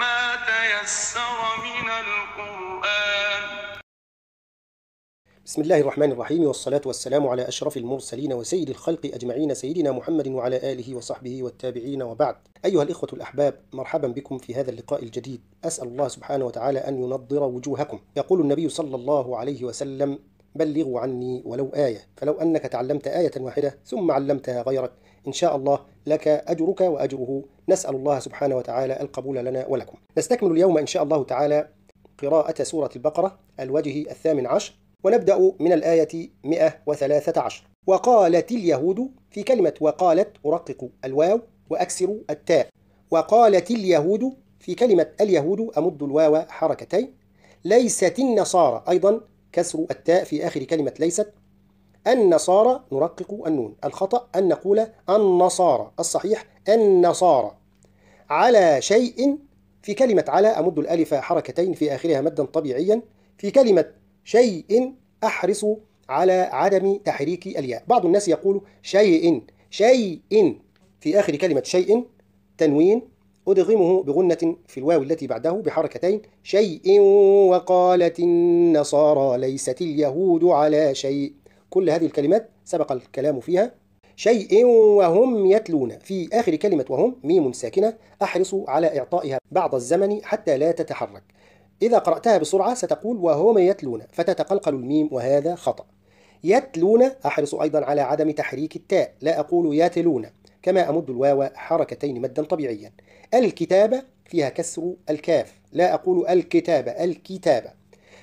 ما تيسر من القرآن بسم الله الرحمن الرحيم والصلاة والسلام على أشرف المرسلين وسيد الخلق أجمعين سيدنا محمد وعلى آله وصحبه والتابعين وبعد أيها الإخوة الأحباب مرحبا بكم في هذا اللقاء الجديد أسأل الله سبحانه وتعالى أن ينضر وجوهكم يقول النبي صلى الله عليه وسلم بلغوا عني ولو آية فلو أنك تعلمت آية واحدة ثم علمتها غيرك إن شاء الله لك أجرك وأجره نسأل الله سبحانه وتعالى القبول لنا ولكم نستكمل اليوم إن شاء الله تعالى قراءة سورة البقرة الوجه الثامن عشر ونبدأ من الآية 113 وقالت اليهود في كلمة وقالت أرقق الواو وأكسر التاء وقالت اليهود في كلمة اليهود أمد الواو حركتين ليست النصارى أيضا كسر التاء في آخر كلمة ليست النصارى نرقق النون الخطأ أن نقول النصارى الصحيح النصارى على شيء في كلمة على أمد الألف حركتين في آخرها مدا طبيعيا في كلمة شيء أحرص على عدم تحريك الياء بعض الناس يقول شيء شيء في آخر كلمة شيء تنوين أدغمه بغنة في الواو التي بعده بحركتين شيء وقالت النصارى ليست اليهود على شيء كل هذه الكلمات سبق الكلام فيها شيء وهم يتلون في آخر كلمة وهم ميم ساكنة أحرص على إعطائها بعض الزمن حتى لا تتحرك إذا قرأتها بسرعة ستقول وهم يتلون فتتقلقل الميم وهذا خطأ يتلون أحرص أيضا على عدم تحريك التاء لا أقول يتلون كما أمد الواو حركتين مدا طبيعيا الكتابة فيها كسر الكاف لا أقول الكتابة الكتابة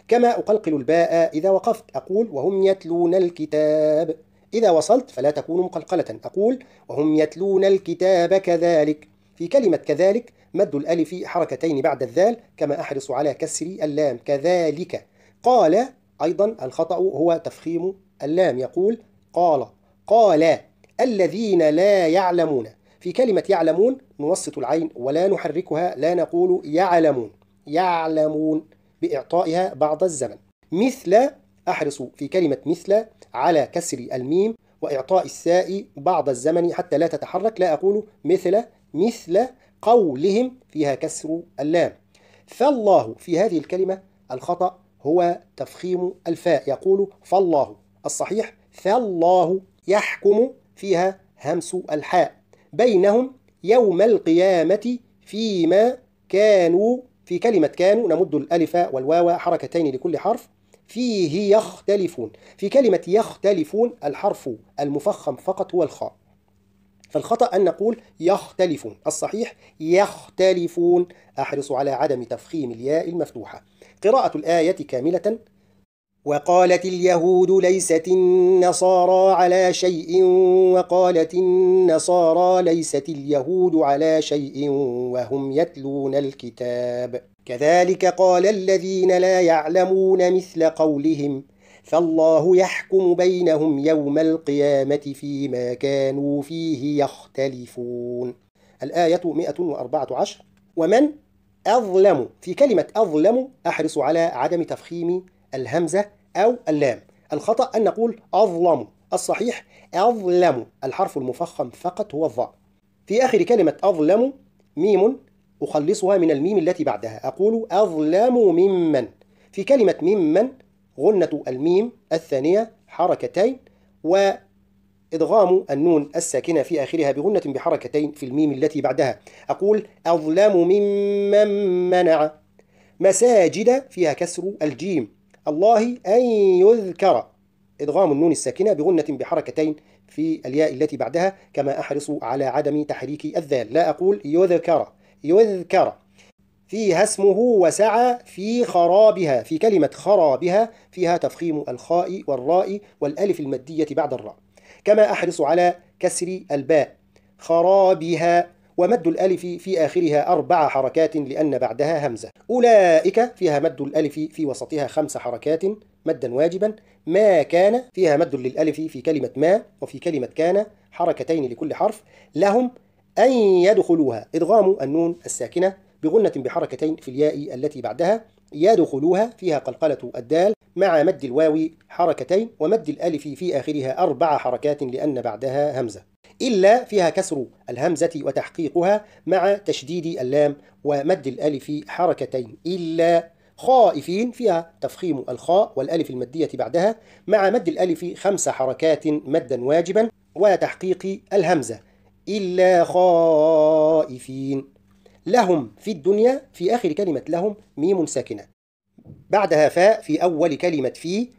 كما أقلقل الباء إذا وقفت أقول وهم يتلون الكتاب إذا وصلت فلا تكون مقلقلة أقول وهم يتلون الكتاب كذلك في كلمة كذلك مد الألف حركتين بعد الذال كما أحرص على كسر اللام كذلك قال أيضا الخطأ هو تفخيم اللام يقول قال قال الذين لا يعلمون في كلمة يعلمون نوسط العين ولا نحركها لا نقول يعلمون يعلمون بإعطائها بعض الزمن مثل أحرص في كلمة مثل على كسر الميم وإعطاء الساء بعض الزمن حتى لا تتحرك لا أقول مثل مثل قولهم فيها كسر اللام فالله في هذه الكلمة الخطأ هو تفخيم الفاء يقول فالله الصحيح فالله يحكم فيها همس الحاء بينهم يوم القيامة فيما كانوا في كلمة كانوا نمد الألف والواو حركتين لكل حرف فيه يختلفون في كلمة يختلفون الحرف المفخم فقط هو الخاء فالخطأ أن نقول يختلفون الصحيح يختلفون أحرص على عدم تفخيم الياء المفتوحة قراءة الآية كاملة وقالت اليهود ليست النصارى على شيء وقالت النصارى ليست اليهود على شيء وهم يتلون الكتاب كذلك قال الذين لا يعلمون مثل قولهم فالله يحكم بينهم يوم القيامة فيما كانوا فيه يختلفون الآية 114 ومن أظلم في كلمة أظلم أحرص على عدم تفخيم الهمزة أو اللام الخطأ أن نقول أظلم الصحيح أظلم الحرف المفخم فقط هو الظاء في آخر كلمة أظلم ميم أخلصها من الميم التي بعدها أقول أظلم ممن في كلمة ممن غنة الميم الثانية حركتين وإدغام النون الساكنة في آخرها بغنة بحركتين في الميم التي بعدها أقول أظلم ممن منع مساجد فيها كسر الجيم الله أن يذكر إدغام النون الساكنة بغنة بحركتين في الياء التي بعدها كما أحرص على عدم تحريك الذال لا أقول يذكر يذكر فيها اسمه وسعى في خرابها في كلمة خرابها فيها تفخيم الخاء والراء والألف المادية بعد الراء كما أحرص على كسر الباء خرابها ومد الألف في آخرها أربع حركات لأن بعدها همزة أولئك فيها مد الألف في وسطها خمس حركات مدا واجبا ما كان فيها مد للألف في كلمة ما وفي كلمة كان حركتين لكل حرف لهم أن يدخلوها إدغام النون الساكنة بغنة بحركتين في الياء التي بعدها يدخلوها فيها قلقلة الدال مع مد الواو حركتين ومد الألف في آخرها أربع حركات لأن بعدها همزة إلا فيها كسر الهمزة وتحقيقها مع تشديد اللام ومد الألف حركتين إلا خائفين فيها تفخيم الخاء والألف المدية بعدها مع مد الألف خمس حركات مدا واجبا وتحقيق الهمزة إلا خائفين لهم في الدنيا في آخر كلمة لهم ميم ساكنة بعدها فاء في أول كلمة في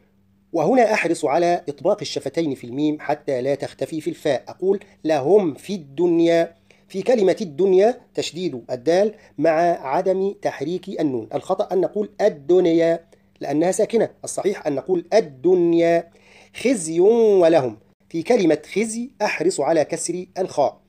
وهنا أحرص على إطباق الشفتين في الميم حتى لا تختفي في الفاء أقول لهم في الدنيا في كلمة الدنيا تشديد الدال مع عدم تحريك النون الخطأ أن نقول الدنيا لأنها ساكنة الصحيح أن نقول الدنيا خزي ولهم في كلمة خزي أحرص على كسر الخاء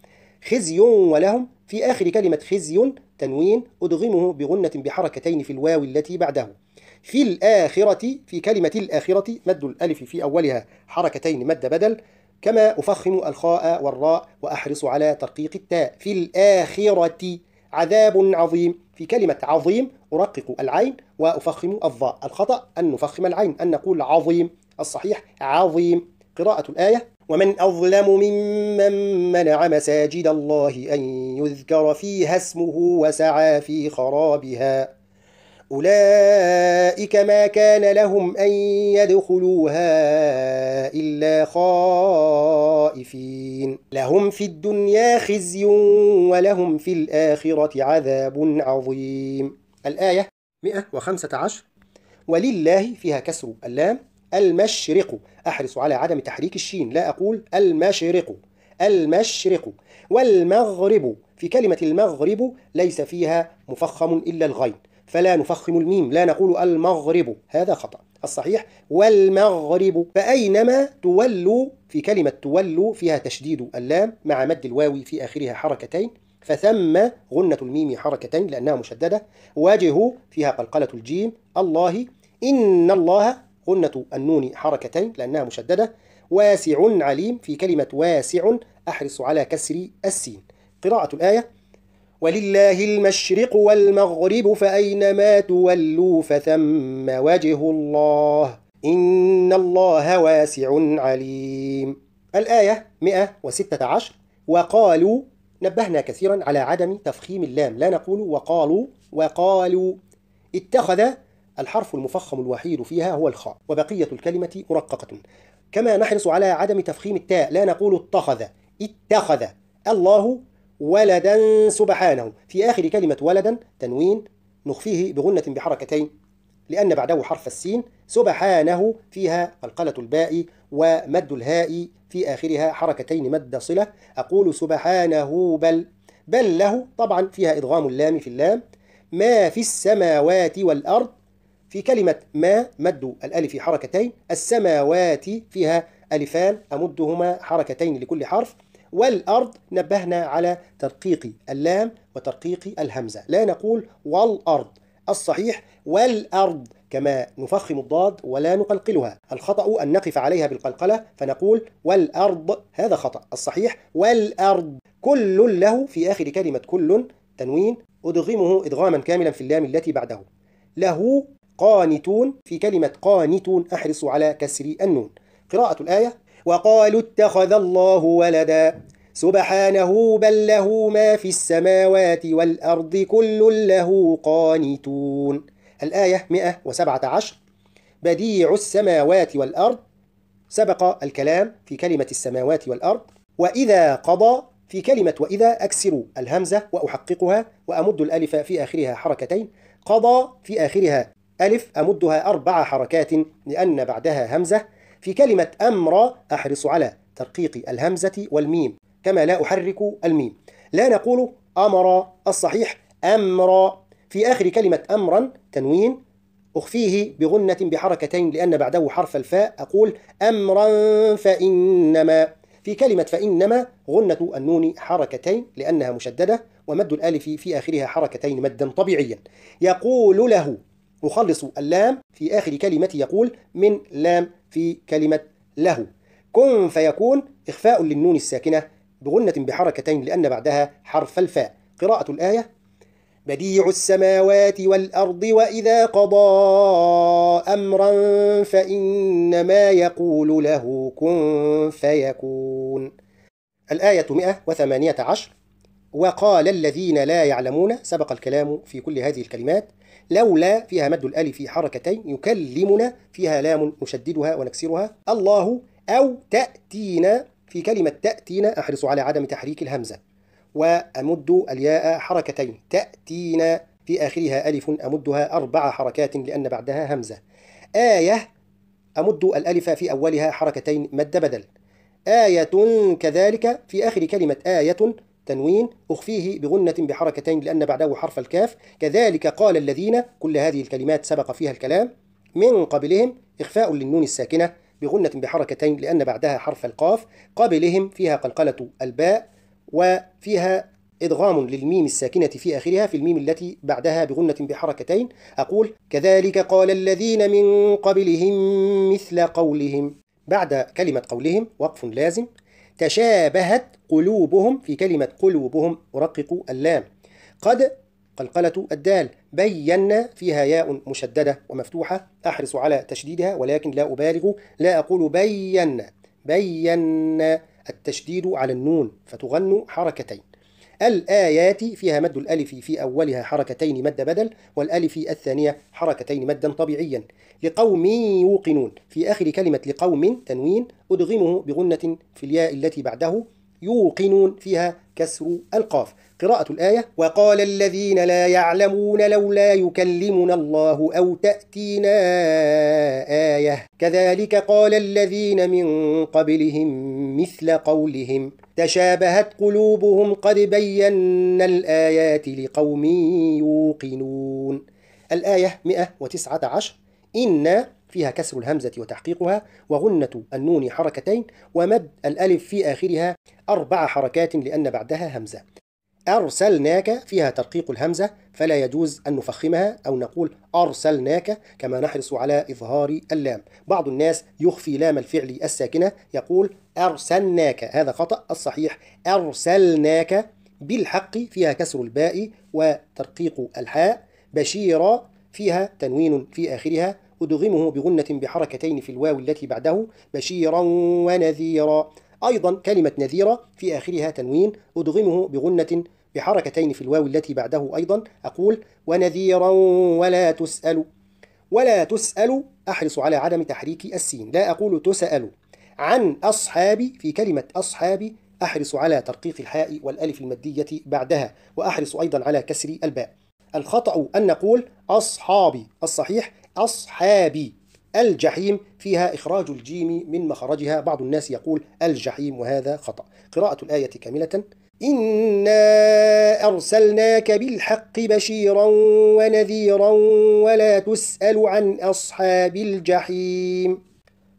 خزي ولهم في آخر كلمة خزي تنوين أدغمه بغنة بحركتين في الواو التي بعده في الآخرة في كلمة الآخرة مد الألف في أولها حركتين مد بدل كما أفخم الخاء والراء وأحرص على ترقيق التاء في الآخرة عذاب عظيم في كلمة عظيم أرقق العين وأفخم الظاء الخطأ أن نفخم العين أن نقول عظيم الصحيح عظيم قراءة الآية ومن أظلم ممن منع مساجد الله أن يذكر فيها اسمه وسعى في خرابها أولئك ما كان لهم أن يدخلوها إلا خائفين لهم في الدنيا خزي ولهم في الآخرة عذاب عظيم الآية 115 ولله فيها كسر اللام المشرق أحرص على عدم تحريك الشين لا أقول المشرق المشرق والمغرب في كلمة المغرب ليس فيها مفخم إلا الغين فلا نفخم الميم لا نقول المغرب هذا خطأ الصحيح والمغرب فأينما تولوا في كلمة تولوا فيها تشديد اللام مع مد الواو في آخرها حركتين فثم غنة الميم حركتين لأنها مشددة واجه فيها قلقلة الجيم الله إن الله غنة النون حركتين لأنها مشددة واسع عليم في كلمة واسع أحرص على كسر السين قراءة الآية ولله المشرق والمغرب فأينما تولوا فثم وجه الله إن الله واسع عليم الآية 116 وقالوا نبهنا كثيرا على عدم تفخيم اللام لا نقول وقالوا وقالوا اتخذ الحرف المفخم الوحيد فيها هو الخاء وبقية الكلمة مرققة كما نحرص على عدم تفخيم التاء لا نقول اتخذ اتخذ الله ولدا سبحانه في آخر كلمة ولدا تنوين نخفيه بغنة بحركتين لأن بعده حرف السين سبحانه فيها قلقلة الباء ومد الهاء في آخرها حركتين مد صلة أقول سبحانه بل بل له طبعا فيها إدغام اللام في اللام ما في السماوات والأرض في كلمة ما مد الألف حركتين السماوات فيها ألفان أمدهما حركتين لكل حرف والأرض نبهنا على ترقيق اللام وترقيق الهمزة لا نقول والأرض الصحيح والأرض كما نفخم الضاد ولا نقلقلها الخطأ أن نقف عليها بالقلقلة فنقول والأرض هذا خطأ الصحيح والأرض كل له في آخر كلمة كل تنوين أدغمه إدغاما كاملا في اللام التي بعده له قانتون في كلمة قانتون أحرص على كسر النون قراءة الآية وقالوا اتخذ الله ولدا سبحانه بل له ما في السماوات والأرض كل له قانتون الآية 117 بديع السماوات والأرض سبق الكلام في كلمة السماوات والأرض وإذا قضى في كلمة وإذا أكسر الهمزة وأحققها وأمد الألف في آخرها حركتين قضى في آخرها ألف أمدها أربع حركات لأن بعدها همزة في كلمة أمر أحرص على ترقيق الهمزة والميم كما لا أحرك الميم لا نقول أمر الصحيح أمر في آخر كلمة أمرا تنوين أخفيه بغنة بحركتين لأن بعده حرف الفاء أقول أمرا فإنما في كلمة فإنما غنة النون حركتين لأنها مشددة ومد الآلف في آخرها حركتين مدا طبيعيا يقول له أخلص اللام في آخر كلمة يقول من لام في كلمة له كن فيكون إخفاء للنون الساكنة بغنة بحركتين لأن بعدها حرف الفاء قراءة الآية بديع السماوات والأرض وإذا قضى أمرا فإنما يقول له كن فيكون الآية 118 وقال الذين لا يعلمون سبق الكلام في كل هذه الكلمات لولا فيها مد الألف في حركتين يكلمنا فيها لام نشددها ونكسرها الله أو تأتينا في كلمة تأتينا أحرص على عدم تحريك الهمزة وأمد الياء حركتين تأتينا في آخرها ألف أمدها أربع حركات لأن بعدها همزة آية أمد الألف في أولها حركتين مد بدل آية كذلك في آخر كلمة آية تنوين أخفيه بغنة بحركتين لأن بعده حرف الكاف كذلك قال الذين كل هذه الكلمات سبق فيها الكلام من قبلهم إخفاء للنون الساكنة بغنة بحركتين لأن بعدها حرف القاف قبلهم فيها قلقلة الباء وفيها إدغام للميم الساكنة في آخرها في الميم التي بعدها بغنة بحركتين أقول كذلك قال الذين من قبلهم مثل قولهم بعد كلمة قولهم وقف لازم تشابهت قلوبهم في كلمة قلوبهم أرقق اللام قد قلقلة الدال بينا فيها ياء مشددة ومفتوحة أحرص على تشديدها ولكن لا أبالغ لا أقول بينا بينا التشديد على النون فتغن حركتين الآيات فيها مد الألف في أولها حركتين مد بدل والألف الثانية حركتين مدا طبيعيا لقوم يوقنون في آخر كلمة لقوم تنوين أدغمه بغنة في الياء التي بعده يوقنون فيها كسر القاف قراءة الآية وقال الذين لا يعلمون لولا يكلمنا الله أو تأتينا آية كذلك قال الذين من قبلهم مثل قولهم تشابهت قلوبهم قد بينا الآيات لقوم يوقنون الآية 119 إن فيها كسر الهمزة وتحقيقها وغنة النون حركتين ومد الألف في آخرها أربع حركات لأن بعدها همزة أرسلناك فيها ترقيق الهمزة فلا يجوز أن نفخمها أو نقول أرسلناك كما نحرص على إظهار اللام بعض الناس يخفي لام الفعل الساكنة يقول أرسلناك هذا خطأ الصحيح أرسلناك بالحق فيها كسر الباء وترقيق الحاء بشيرا فيها تنوين في آخرها أدغمه بغنة بحركتين في الواو التي بعده بشيرا ونذيرا أيضا كلمة نذيرة في آخرها تنوين أدغمه بغنة بحركتين في الواو التي بعده أيضا أقول ونذيرا ولا تسأل ولا تسأل أحرص على عدم تحريك السين لا أقول تسأل عن أصحابي في كلمة أصحابي أحرص على ترقيق الحاء والألف المدية بعدها وأحرص أيضا على كسر الباء الخطأ أن نقول أصحابي الصحيح أصحابي الجحيم فيها إخراج الجيم من مخرجها بعض الناس يقول الجحيم وهذا خطأ قراءة الآية كاملة إنا أرسلناك بالحق بشيرا ونذيرا ولا تسأل عن أصحاب الجحيم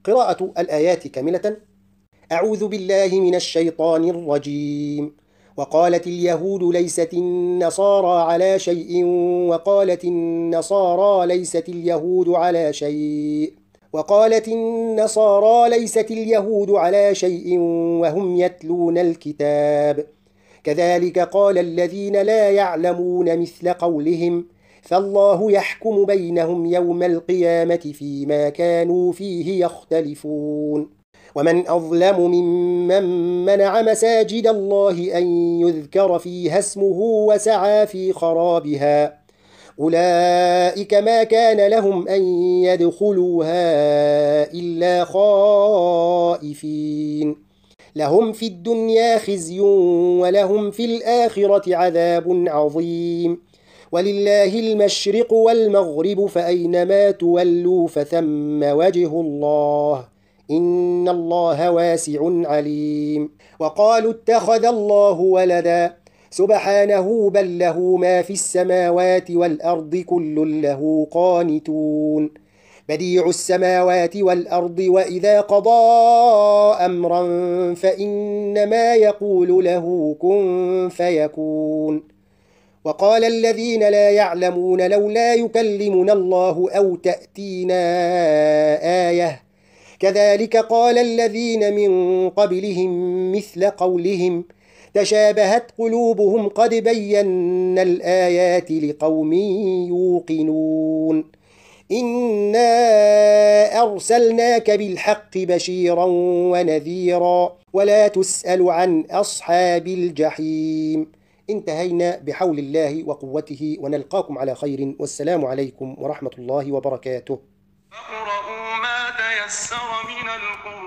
قراءة الآيات كاملة أعوذ بالله من الشيطان الرجيم وقالت اليهود ليست النصارى على شيء وقالت النصارى ليست اليهود على شيء وقالت النصارى ليست اليهود على شيء وهم يتلون الكتاب كذلك قال الذين لا يعلمون مثل قولهم فالله يحكم بينهم يوم القيامة فيما كانوا فيه يختلفون ومن أظلم ممن منع مساجد الله أن يذكر فيها اسمه وسعى في خرابها أولئك ما كان لهم أن يدخلوها إلا خائفين لهم في الدنيا خزي ولهم في الآخرة عذاب عظيم ولله المشرق والمغرب فأينما تولوا فثم وجه الله إن الله واسع عليم وقالوا اتخذ الله ولدا سبحانه بل له ما في السماوات والأرض كل له قانتون بديع السماوات والأرض وإذا قضى أمرا فإنما يقول له كن فيكون وقال الذين لا يعلمون لولا يكلمنا الله أو تأتينا آية كذلك قال الذين من قبلهم مثل قولهم تشابهت قلوبهم قد بينا الآيات لقوم يوقنون إنا أرسلناك بالحق بشيرا ونذيرا ولا تسأل عن أصحاب الجحيم انتهينا بحول الله وقوته ونلقاكم على خير والسلام عليكم ورحمة الله وبركاته تيسر من القرآن